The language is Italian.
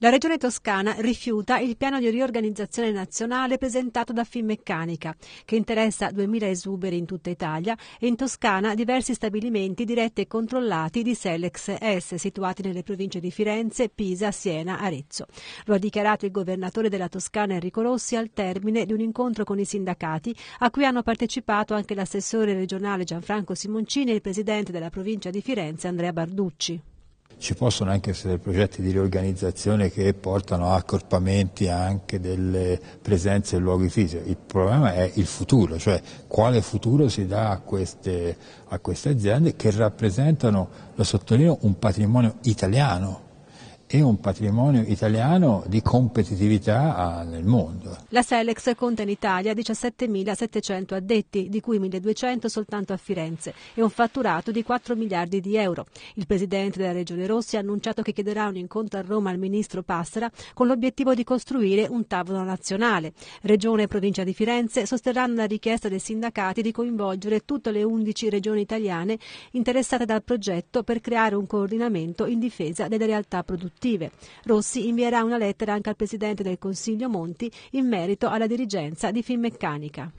La Regione Toscana rifiuta il piano di riorganizzazione nazionale presentato da Finmeccanica, che interessa 2000 esuberi in tutta Italia e in Toscana diversi stabilimenti diretti e controllati di Selex S, situati nelle province di Firenze, Pisa, Siena, Arezzo. Lo ha dichiarato il governatore della Toscana Enrico Rossi al termine di un incontro con i sindacati, a cui hanno partecipato anche l'assessore regionale Gianfranco Simoncini e il presidente della provincia di Firenze Andrea Barducci. Ci possono anche essere progetti di riorganizzazione che portano a accorpamenti anche delle presenze in luoghi fisici. Il problema è il futuro, cioè quale futuro si dà a queste, a queste aziende che rappresentano, lo sottolineo, un patrimonio italiano e un patrimonio italiano di competitività ah, nel mondo. La Selex conta in Italia 17.700 addetti, di cui 1.200 soltanto a Firenze, e un fatturato di 4 miliardi di euro. Il presidente della Regione Rossi ha annunciato che chiederà un incontro a Roma al ministro Passera con l'obiettivo di costruire un tavolo nazionale. Regione e provincia di Firenze sosterranno la richiesta dei sindacati di coinvolgere tutte le 11 regioni italiane interessate dal progetto per creare un coordinamento in difesa delle realtà produttive produttive. Rossi invierà una lettera anche al Presidente del Consiglio Monti in merito alla dirigenza di Finmeccanica.